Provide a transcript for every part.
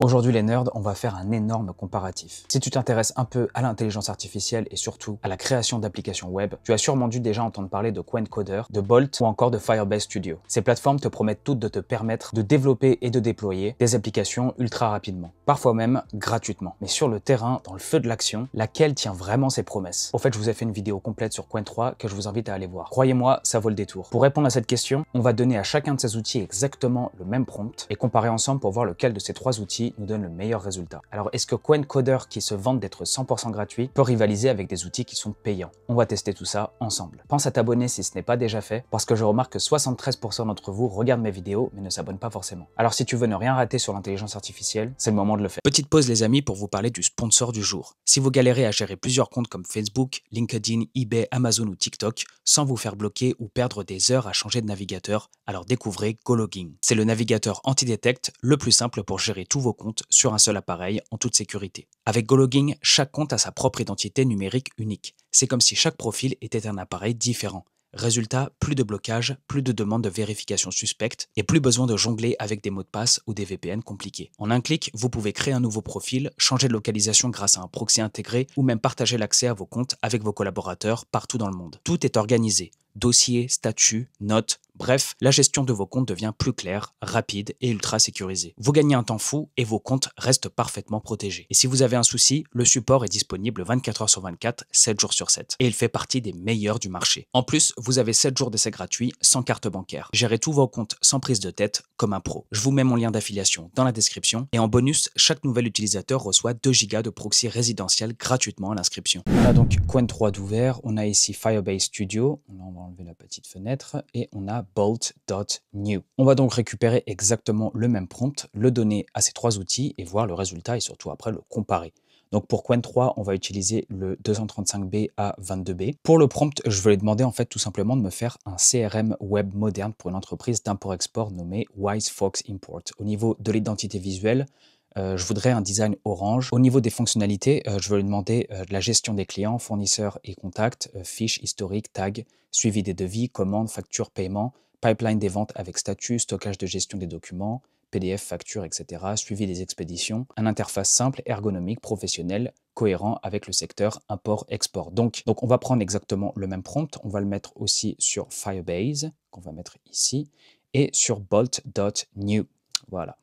Aujourd'hui les nerds, on va faire un énorme comparatif. Si tu t'intéresses un peu à l'intelligence artificielle et surtout à la création d'applications web, tu as sûrement dû déjà entendre parler de Quencoder, de Bolt ou encore de Firebase Studio. Ces plateformes te promettent toutes de te permettre de développer et de déployer des applications ultra rapidement, parfois même gratuitement. Mais sur le terrain, dans le feu de l'action, laquelle tient vraiment ses promesses Au fait, je vous ai fait une vidéo complète sur coin 3 que je vous invite à aller voir. Croyez-moi, ça vaut le détour. Pour répondre à cette question, on va donner à chacun de ces outils exactement le même prompt et comparer ensemble pour voir lequel de ces trois outils nous donne le meilleur résultat. Alors est-ce que coder qui se vante d'être 100% gratuit, peut rivaliser avec des outils qui sont payants On va tester tout ça ensemble. Pense à t'abonner si ce n'est pas déjà fait, parce que je remarque que 73% d'entre vous regardent mes vidéos mais ne s'abonnent pas forcément. Alors si tu veux ne rien rater sur l'intelligence artificielle, c'est le moment de le faire. Petite pause les amis pour vous parler du sponsor du jour. Si vous galérez à gérer plusieurs comptes comme Facebook, LinkedIn, eBay, Amazon ou TikTok, sans vous faire bloquer ou perdre des heures à changer de navigateur, alors découvrez GoLogging. C'est le navigateur anti-détect le plus simple pour gérer tous vos compte sur un seul appareil en toute sécurité. Avec GoLogging, chaque compte a sa propre identité numérique unique. C'est comme si chaque profil était un appareil différent. Résultat, plus de blocage, plus de demandes de vérification suspectes et plus besoin de jongler avec des mots de passe ou des VPN compliqués. En un clic, vous pouvez créer un nouveau profil, changer de localisation grâce à un proxy intégré ou même partager l'accès à vos comptes avec vos collaborateurs partout dans le monde. Tout est organisé. Dossiers, statuts, notes, Bref, la gestion de vos comptes devient plus claire, rapide et ultra sécurisée. Vous gagnez un temps fou et vos comptes restent parfaitement protégés. Et si vous avez un souci, le support est disponible 24 heures sur 24, 7 jours sur 7. Et il fait partie des meilleurs du marché. En plus, vous avez 7 jours d'essai gratuit sans carte bancaire. Gérez tous vos comptes sans prise de tête comme un pro. Je vous mets mon lien d'affiliation dans la description et en bonus, chaque nouvel utilisateur reçoit 2 go de proxy résidentiel gratuitement à l'inscription. On a donc Coin 3 d'ouvert, on a ici Firebase Studio, on va enlever la petite fenêtre et on a bolt.new. On va donc récupérer exactement le même prompt, le donner à ces trois outils et voir le résultat et surtout après le comparer. Donc pour coin 3 on va utiliser le 235B à 22B. Pour le prompt, je vais lui demander en fait tout simplement de me faire un CRM web moderne pour une entreprise d'import-export nommée Wise Fox Import. Au niveau de l'identité visuelle, euh, je voudrais un design orange. Au niveau des fonctionnalités, euh, je veux lui demander euh, la gestion des clients, fournisseurs et contacts, fiches, historiques, tags, suivi des devis, commandes, factures, paiements, pipeline des ventes avec statut, stockage de gestion des documents, PDF, factures, etc., suivi des expéditions, une interface simple, ergonomique, professionnelle, cohérent avec le secteur import-export. Donc, donc, on va prendre exactement le même prompt, on va le mettre aussi sur Firebase, qu'on va mettre ici, et sur bolt.new. Voilà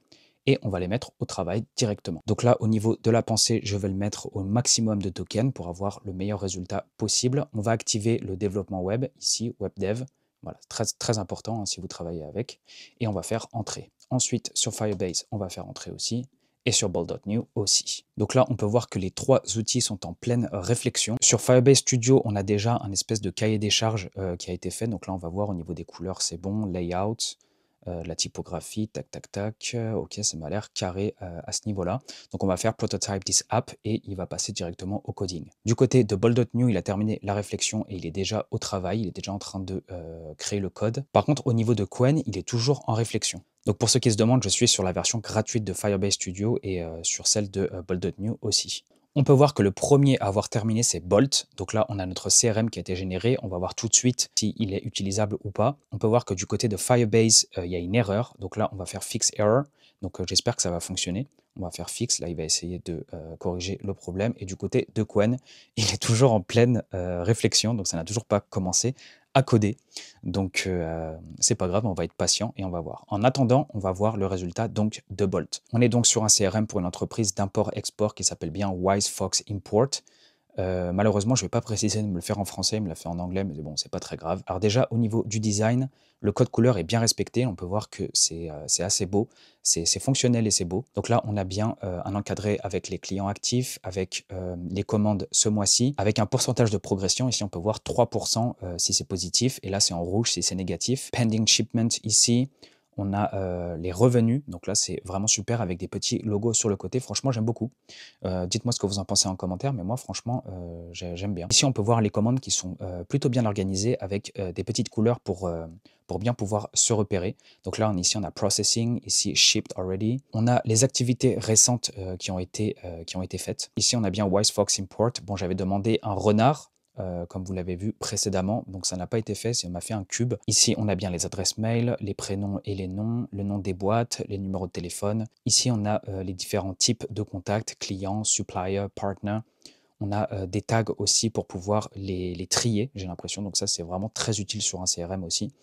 et on va les mettre au travail directement. Donc là, au niveau de la pensée, je vais le mettre au maximum de tokens pour avoir le meilleur résultat possible. On va activer le développement web ici, WebDev. Voilà, très, très important hein, si vous travaillez avec. Et on va faire entrer. Ensuite, sur Firebase, on va faire entrer aussi et sur Bold.new aussi. Donc là, on peut voir que les trois outils sont en pleine réflexion. Sur Firebase Studio, on a déjà un espèce de cahier des charges euh, qui a été fait. Donc là, on va voir au niveau des couleurs, c'est bon, layout, euh, la typographie, tac, tac, tac. Euh, ok, ça m'a l'air carré euh, à ce niveau-là. Donc on va faire prototype this app et il va passer directement au coding. Du côté de bold.new, il a terminé la réflexion et il est déjà au travail, il est déjà en train de créer le code. Par contre, au niveau de Quen, il est toujours en réflexion. Donc pour ceux qui se demandent, je suis sur la version gratuite de Firebase Studio et sur celle de bold.new aussi. On peut voir que le premier à avoir terminé, c'est Bolt. Donc là, on a notre CRM qui a été généré. On va voir tout de suite s'il est utilisable ou pas. On peut voir que du côté de Firebase, euh, il y a une erreur. Donc là, on va faire Fix Error. Donc euh, j'espère que ça va fonctionner. On va faire Fix. Là, il va essayer de euh, corriger le problème. Et du côté de Quen, il est toujours en pleine réflexion. Donc ça n'a toujours pas commencé à coder. Donc euh, c'est pas grave, on va être patient et on va voir. En attendant, on va voir le résultat donc de Bolt. On est donc sur un CRM pour une entreprise d'import-export qui s'appelle bien Wise Fox Import euh, malheureusement, je ne vais pas préciser de me le faire en français, il me l'a fait en anglais, mais bon, c'est pas très grave. Alors déjà, au niveau du design, le code couleur est bien respecté. On peut voir que c'est euh, assez beau, c'est fonctionnel et c'est beau. Donc là, on a bien euh, un encadré avec les clients actifs, avec les commandes ce mois-ci, avec un pourcentage de progression. Ici, on peut voir 3% si c'est positif, et là, c'est en rouge si c'est négatif. Pending shipment ici, on a euh, les revenus, donc là c'est vraiment super avec des petits logos sur le côté. Franchement, j'aime beaucoup. Euh, dites-moi ce que vous en pensez en commentaire, mais moi franchement, euh, j'aime bien. Ici, on peut voir les commandes qui sont plutôt bien organisées avec des petites couleurs pour, pour bien pouvoir se repérer. Donc là, on, ici, on a processing, ici shipped already. On a les activités récentes qui, ont été, qui ont été faites. Ici, on a bien Wise Fox Import. Bon, j'avais demandé un renard euh, comme vous l'avez vu précédemment. Donc ça n'a pas été fait, on m'a fait un cube. Ici, on a bien les adresses mail, les prénoms et les noms, le nom des boîtes, les numéros de téléphone. Ici, on a euh, les différents types de contacts, clients, suppliers, partner. On a euh, des tags aussi pour pouvoir les, les trier, j'ai l'impression. Donc ça, c'est vraiment très utile sur un CRM aussi.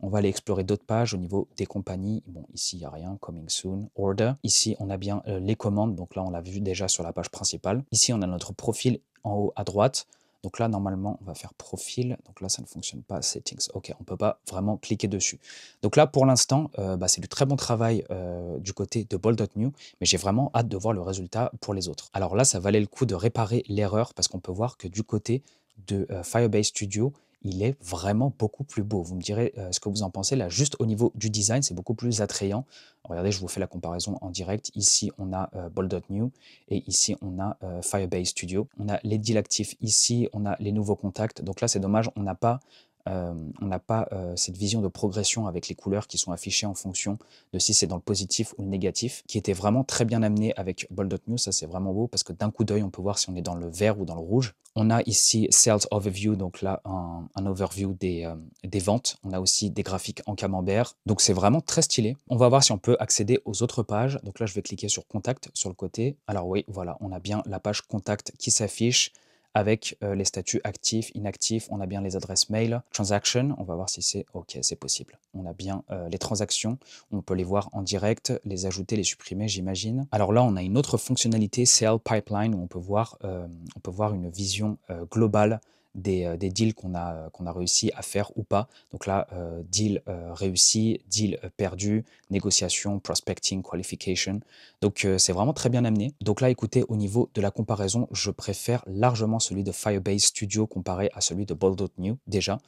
On va aller explorer d'autres pages au niveau des compagnies. Bon, ici, il n'y a rien. Coming soon. Order. Ici, on a bien les commandes. Donc là, on l'a vu déjà sur la page principale. Ici, on a notre profil en haut à droite. Donc là, normalement, on va faire profil. Donc là, ça ne fonctionne pas, settings. OK, on ne peut pas vraiment cliquer dessus. Donc là, pour l'instant, euh, bah, c'est du très bon travail euh, du côté de Bold.new. mais j'ai vraiment hâte de voir le résultat pour les autres. Alors là, ça valait le coup de réparer l'erreur parce qu'on peut voir que du côté de euh, Firebase Studio, il est vraiment beaucoup plus beau. Vous me direz euh, ce que vous en pensez là, juste au niveau du design, c'est beaucoup plus attrayant. Regardez, je vous fais la comparaison en direct. Ici, on a euh, Bold.new et ici, on a euh, Firebase Studio. On a les deals actifs ici, on a les nouveaux contacts. Donc là, c'est dommage, on n'a pas euh, on n'a pas euh, cette vision de progression avec les couleurs qui sont affichées en fonction de si c'est dans le positif ou le négatif, qui était vraiment très bien amené avec Bold News. Ça, c'est vraiment beau parce que d'un coup d'œil, on peut voir si on est dans le vert ou dans le rouge. On a ici Sales Overview, donc là, un, overview des, euh, des ventes. On a aussi des graphiques en camembert. Donc, c'est vraiment très stylé. On va voir si on peut accéder aux autres pages. Donc là, je vais cliquer sur Contact sur le côté. Alors oui, voilà, on a bien la page Contact qui s'affiche avec euh, les statuts actifs, inactifs. On a bien les adresses mail, transaction. On va voir si c'est OK, c'est possible. On a bien euh, les transactions. On peut les voir en direct, les ajouter, les supprimer, j'imagine. Alors là, on a une autre fonctionnalité, Sale Pipeline, où on peut voir, euh, on peut voir une vision globale euh, des, deals qu'on a, euh, qu'on a réussi à faire ou pas. Donc là, euh, deal réussi, deal perdu, négociation, prospecting, qualification. Donc c'est vraiment très bien amené. Donc là, écoutez, au niveau de la comparaison, je préfère largement celui de Firebase Studio comparé à celui de Bold.new, New déjà.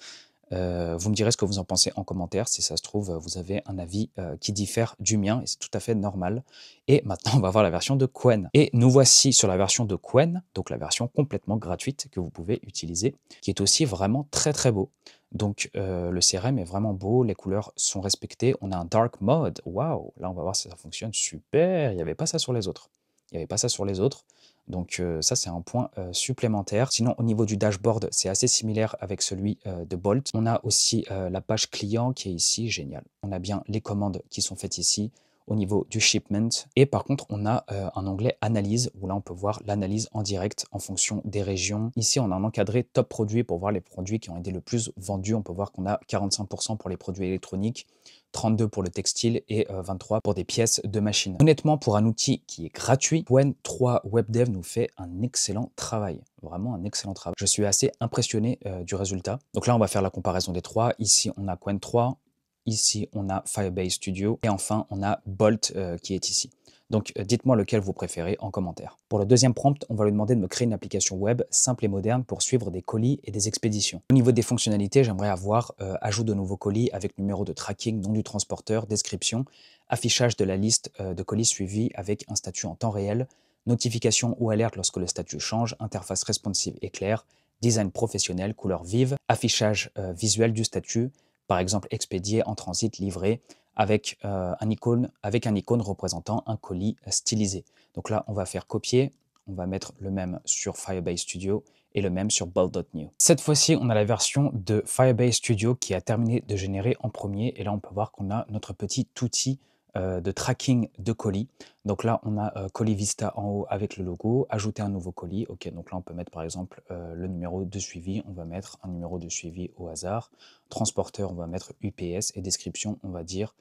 Euh, vous me direz ce que vous en pensez en commentaire. Si ça se trouve, euh, vous avez un avis euh, qui diffère du mien et c'est tout à fait normal. Et maintenant, on va voir la version de Quen. Et nous voici sur la version de Quen, donc la version complètement gratuite que vous pouvez utiliser, qui est aussi vraiment très très beau. Donc le CRM est vraiment beau, les couleurs sont respectées. On a un dark mode. Waouh, là on va voir si ça fonctionne super. Il n'y avait pas ça sur les autres. Il n'y avait pas ça sur les autres. Donc euh, ça, c'est un point euh, supplémentaire. Sinon, au niveau du dashboard, c'est assez similaire avec celui euh, de Bolt. On a aussi la page client qui est ici, génial. On a bien les commandes qui sont faites ici au niveau du shipment. Et par contre, on a euh, un onglet analyse où là, on peut voir l'analyse en direct en fonction des régions. Ici, on a un encadré top produits pour voir les produits qui ont été le plus vendus. On peut voir qu'on a 45% pour les produits électroniques, 32 pour le textile et 23 euh, pour des pièces de machine. Honnêtement, pour un outil qui est gratuit, coin 3 dev nous fait un excellent travail. Vraiment un excellent travail. Je suis assez impressionné euh, du résultat. Donc là, on va faire la comparaison des trois. Ici, on a coin 3, Ici, on a Firebase Studio. Et enfin, on a Bolt euh, qui est ici. Donc, euh, dites-moi lequel vous préférez en commentaire. Pour le deuxième prompt, on va lui demander de me créer une application web simple et moderne pour suivre des colis et des expéditions. Au niveau des fonctionnalités, j'aimerais avoir euh, ajout de nouveaux colis avec numéro de tracking, nom du transporteur, description, affichage de la liste de colis suivis avec un statut en temps réel, notification ou alerte lorsque le statut change, interface responsive et claire, design professionnel, couleur vive, affichage visuel du statut, par exemple expédié en transit, livré, avec, euh, un icône, avec un icône représentant un colis stylisé. Donc là, on va faire copier, on va mettre le même sur Firebase Studio et le même sur bold.new. Cette fois-ci, on a la version de Firebase Studio qui a terminé de générer en premier. Et là, on peut voir qu'on a notre petit outil euh, de tracking de colis. Donc là, on a euh, colis Vista en haut avec le logo, ajouter un nouveau colis. Ok, donc là, on peut mettre par exemple euh, le numéro de suivi. On va mettre un numéro de suivi au hasard. Transporteur, on va mettre UPS et description, on va dire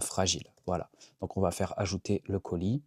fragile. Voilà. Donc on va faire ajouter le colis.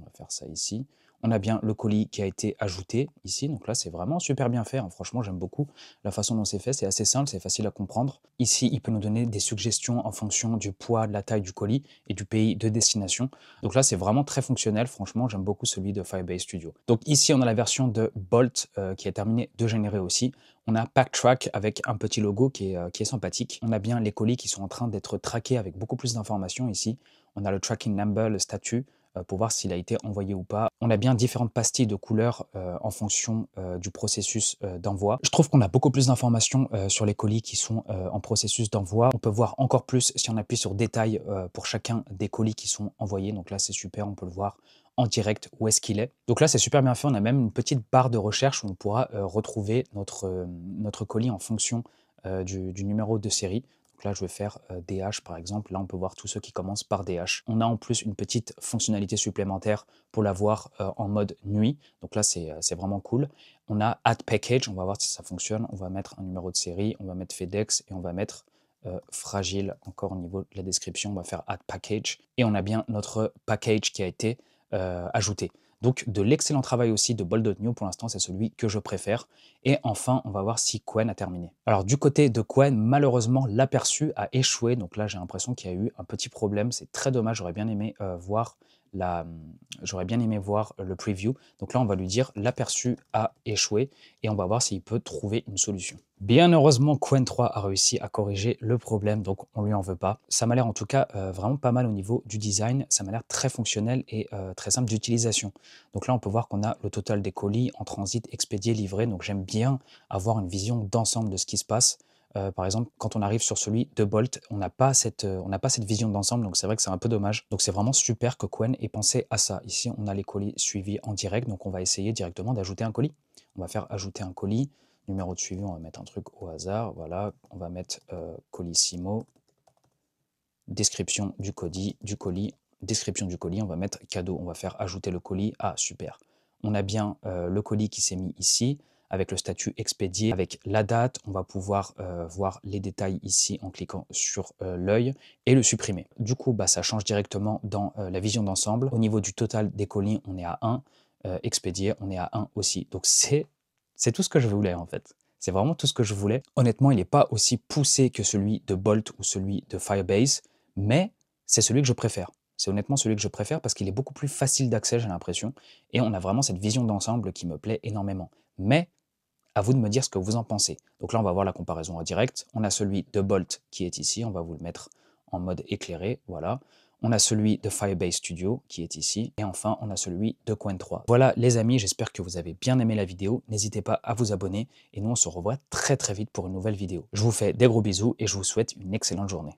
On va faire ça ici on a bien le colis qui a été ajouté ici. Donc là, c'est vraiment super bien fait. Hein. Franchement, j'aime beaucoup la façon dont c'est fait. C'est assez simple, c'est facile à comprendre. Ici, il peut nous donner des suggestions en fonction du poids, de la taille du colis et du pays de destination. Donc là, c'est vraiment très fonctionnel. Franchement, j'aime beaucoup celui de Firebase Studio. Donc ici, on a la version de Bolt euh, qui est terminé de générer aussi. On a Packtrack avec un petit logo qui est, euh, qui est sympathique. On a bien les colis qui sont en train d'être traqués avec beaucoup plus d'informations ici. On a le tracking number, le statut, euh, pour voir s'il a été envoyé ou pas on a bien différentes pastilles de couleurs euh, en fonction euh, du processus euh, d'envoi. Je trouve qu'on a beaucoup plus d'informations sur les colis qui sont en processus d'envoi. On peut voir encore plus si on appuie sur détail pour chacun des colis qui sont envoyés. Donc là, c'est super, on peut le voir en direct où est-ce qu'il est. Donc là, c'est super bien fait. On a même une petite barre de recherche où on pourra retrouver notre, notre colis en fonction du, numéro de série là, je vais faire DH euh, par exemple. Là, on peut voir tous ceux qui commencent par DH. On a en plus une petite fonctionnalité supplémentaire pour l'avoir euh, en mode nuit. Donc là, euh, c'est vraiment cool. On a Add Package. On va voir si ça fonctionne. On va mettre un numéro de série. On va mettre FedEx et on va mettre fragile. Encore au niveau de la description, on va faire Add Package. Et on a bien notre package qui a été ajouté. Donc de l'excellent travail aussi de Bold pour l'instant, c'est celui que je préfère. Et enfin, on va voir si Quen a terminé. Alors du côté de Quen, malheureusement, l'aperçu a échoué. Donc là, j'ai l'impression qu'il y a eu un petit problème. C'est très dommage, j'aurais bien aimé euh, voir la... j'aurais bien aimé voir le preview. Donc là, on va lui dire l'aperçu a échoué et on va voir s'il peut trouver une solution. Bien heureusement, Quen 3 a réussi à corriger le problème, donc on lui en veut pas. Ça m'a l'air en tout cas euh, vraiment pas mal au niveau du design, ça m'a l'air très fonctionnel et euh, très simple d'utilisation. Donc là, on peut voir qu'on a le total des colis en transit, expédiés, livrés, donc j'aime bien avoir une vision d'ensemble de ce qui se passe. Euh, par exemple, quand on arrive sur celui de Bolt, on n'a pas, cette, pas cette vision d'ensemble, donc c'est vrai que c'est un peu dommage. Donc c'est vraiment super que Quen ait pensé à ça. Ici, on a les colis suivis en direct, donc on va essayer directement d'ajouter un colis. On va faire ajouter un colis, Numéro de suivi, on va mettre un truc au hasard. Voilà, on va mettre euh, colissimo. Description du, colis, du colis. Description du colis, on va mettre cadeau. On va faire ajouter le colis. Ah, super. On a bien euh, le colis qui s'est mis ici avec le statut expédié, avec la date. On va pouvoir euh, voir les détails ici en cliquant sur l'œil et le supprimer. Du coup, bah, ça change directement dans la vision d'ensemble. Au niveau du total des colis, on est à 1. expédié, on est à 1 aussi. Donc c'est c'est tout ce que je voulais en fait. C'est vraiment tout ce que je voulais. Honnêtement, il n'est pas aussi poussé que celui de Bolt ou celui de Firebase, mais c'est celui que je préfère. C'est honnêtement celui que je préfère parce qu'il est beaucoup plus facile d'accès, j'ai l'impression, et on a vraiment cette vision d'ensemble qui me plaît énormément. Mais à vous de me dire ce que vous en pensez. Donc là, on va voir la comparaison en direct. On a celui de Bolt qui est ici, on va vous le mettre en mode éclairé, voilà on a celui de Firebase Studio qui est ici, et enfin on a celui de Coin 3. Voilà les amis, j'espère que vous avez bien aimé la vidéo, n'hésitez pas à vous abonner, et nous on se revoit très très vite pour une nouvelle vidéo. Je vous fais des gros bisous et je vous souhaite une excellente journée.